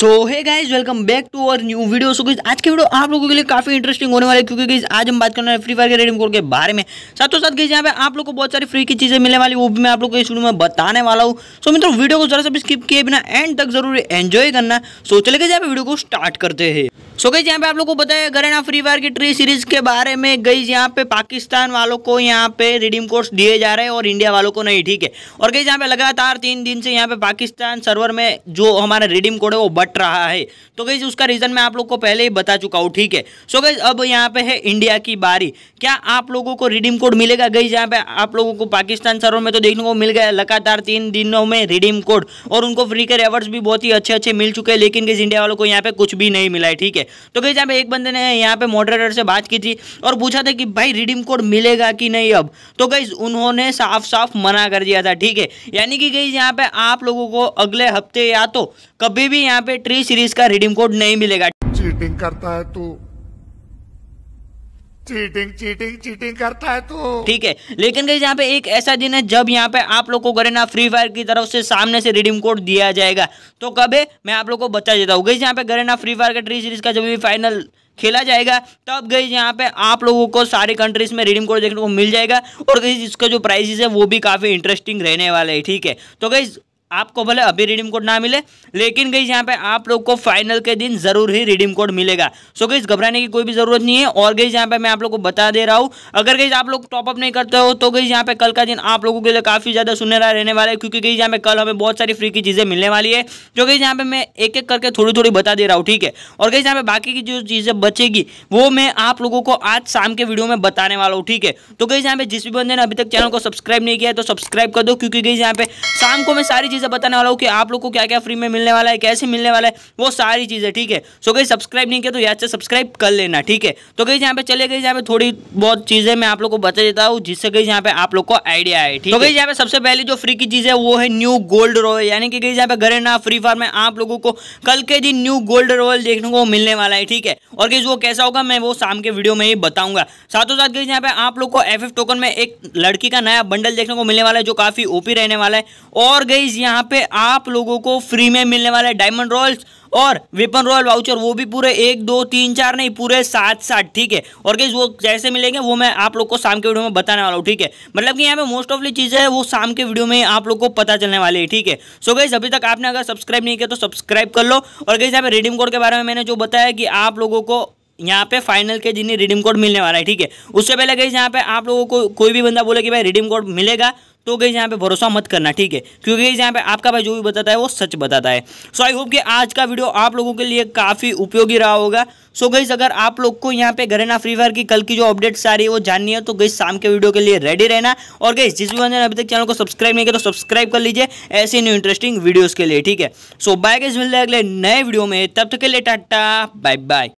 so hi guys welcome back to our new video so guys आज के video आप लोगों के लिए काफी इंटरेस्टिंग होने वाले क्योंकि गाइज आज हम बात करने वाले फ्री फायर के रेडीम कोड के बारे में साथ साथ गाइज यहाँ पे आप लोगों को बहुत सारी फ्री की चीजें मिलने वाली वो भी मैं आप लोगों को इस वीडियो में बताने वाला हूँ सो मित्रों वीडियो को जरा सा स्किप किए बिना एंड तक जरूर एंजॉय करना सो चले गए यहाँ पे वीडियो को स्टार्ट करते हैं सो गई यहाँ पे आप लोगों को बताया अगर ना फ्री फायर की ट्री सीरीज के बारे में गई यहाँ पे पाकिस्तान वालों को यहाँ पे रिडीम कोड्स दिए जा रहे हैं और इंडिया वालों को नहीं ठीक है और गई यहाँ पे लगातार तीन दिन से यहाँ पे पाकिस्तान सर्वर में जो हमारा रिडीम कोड है वो बट घट रहा है तो गई उसका रीज़न मैं आप लोग को पहले ही बता चुका हूँ ठीक है सो गई अब यहाँ पे है इंडिया की बारी क्या आप लोगों को रिडीम कोड मिलेगा गई जहाँ पे आप लोगों को पाकिस्तान सर्वर में तो देखने को मिल गया लगातार तीन दिनों में रिडीम कोड और उनको फ्री के रेवर्ड्स भी बहुत ही अच्छे अच्छे मिल चुके हैं लेकिन गई इंडिया वालों को यहाँ पे कुछ भी नहीं मिला है ठीक है तो गई जहाँ पे एक बंदे ने यहाँ पे मॉडरेटर से बात की थी और पूछा था कि भाई रिडीम कोड मिलेगा कि नहीं अब तो गई उन्होंने साफ साफ मना कर दिया था ठीक है यानी कि गई यहाँ पे आप लोगों को अगले हफ्ते या तो कभी भी यहाँ पे ट्री सीरीज का रिडीम कोड नहीं मिलेगा चीटिंग करता है तू चीटिंग चीटिंग चीटिंग करता है तू ठीक है लेकिन कहीं यहाँ पे एक ऐसा दिन है जब यहाँ पे आप लोग को करे ना फ्री फायर की तरफ से सामने से रिडीम कोड दिया जाएगा तो कब है मैं आप लोग को बता देता हूँ गई यहाँ पे करे ना फ्री फायर का ट्री सीरीज का जब भी फाइनल खेला जाएगा तब गई यहाँ पे आप लोगों को सारी कंट्रीज में रिडीम कोड देखने को मिल जाएगा और गई इसका जो प्राइसेस है वो भी काफ़ी इंटरेस्टिंग रहने वाला है ठीक है तो गई आपको भले अभी रिडीम कोड ना मिले लेकिन गई यहाँ पे आप लोग को फाइनल के दिन जरूर ही रिडीम कोड मिलेगा सो गई घबराने की कोई भी जरूरत नहीं है और गई यहाँ पे मैं आप लोग को बता दे रहा हूँ अगर गई आप लोग टॉपअप नहीं करते हो तो गई यहाँ पे कल का दिन आप लोगों के लिए काफी ज्यादा सुनहरा रहने वाला है क्योंकि गई यहाँ पे कल हमें बहुत सारी फ्री की चीजें मिलने वाली है जो गई यहाँ पे मैं एक एक करके थोड़ी थोड़ी बता दे रहा हूँ ठीक है और गई यहाँ पे बाकी की जो चीजें बचेगी वो मैं आप लोगों को आज शाम के वीडियो में बताने वाला हूँ ठीक है तो गई यहाँ पे जिस भी बंदे ने अभी तक चैनल को सब्सक्राइब नहीं किया है तो सब्सक्राइब कर दो क्योंकि गई यहाँ पे शाम को मैं सारी चीज़ें बताने वाला हूँ कि आप लोग को क्या क्या फ्री में मिलने वाला है कैसे मिलने वाला है वो सारी चीज़ें ठीक है सो कहीं सब्सक्राइब नहीं किया तो यहाँ से सब्सक्राइब कर लेना ठीक है तो कहीं यहाँ पे चले गई यहाँ पे थोड़ी बहुत चीज़ें मैं आप लोग को बता देता हूँ जिससे कहीं यहाँ पे आप लोग को आइडिया आए ठीक तो है यहाँ पे सबसे पहले जो फ्री की चीज़ है वो है न्यू गोल्ड रॉयल यानी कि कहीं यहाँ पे घरे ना फ्री फायर में आप लोगों को कल के दिन न्यू गोल्ड रॉयल देखने को मिलने वाला है ठीक है और कहीं वो कैसा होगा मैं वो शाम के वीडियो में ही बताऊंगा साथों साथ कहीं यहाँ पे आप लोग को एफ टोकन में एक लड़की का नया बंडल देखने को मिलने वाला है जो काफ़ी ओपी रहने वाला है और गई यहाँ पे आप लोगों को फ्री में मिलने वाले डायमंड रोल्स और वेपन रॉयल वाउचर वो भी पूरे एक दो तीन चार नहीं पूरे सात सात ठीक है और गैस वो जैसे मिलेंगे वो मैं आप लोग को शाम के वीडियो में बताने वाला हूँ ठीक है मतलब कि यहाँ पे मोस्ट ऑफली चीज़ें हैं वो शाम के वीडियो में आप लोग को पता चलने वाली है ठीक है सो गैस अभी तक आपने अगर सब्सक्राइब नहीं किया तो सब्सक्राइब कर लो और गैस यहाँ पे रिडीम कोड के बारे में मैंने जो बताया कि आप लोगों को यहाँ पे फाइनल के जिन्हें रिडीम कोड मिलने वाला है ठीक है उससे पहले गई यहाँ पे आप लोगों को कोई भी बंदा बोले कि भाई रिडीम कोड मिलेगा तो गई यहाँ पे भरोसा मत करना ठीक है क्योंकि यहाँ पे आपका भाई जो भी बताता है वो सच बताता है सो आई होप कि आज का वीडियो आप लोगों के लिए काफ़ी उपयोगी रहा होगा सो so, गई अगर आप लोग को यहाँ पे घरेना फ्री फायर की कल की जो अपडेट्स आ रही है वो जाननी है तो गई शाम के वीडियो के लिए रेडी रहना और गई जिस भी बंदे ने अभी तक चैनल को सब्सक्राइब नहीं किया तो सब्सक्राइब कर लीजिए ऐसे न्यू इंटरेस्टिंग वीडियोज़ के लिए ठीक है सो बाय गई मिलते अगले नए वीडियो में तब तक के लिए टाटा बाय बाय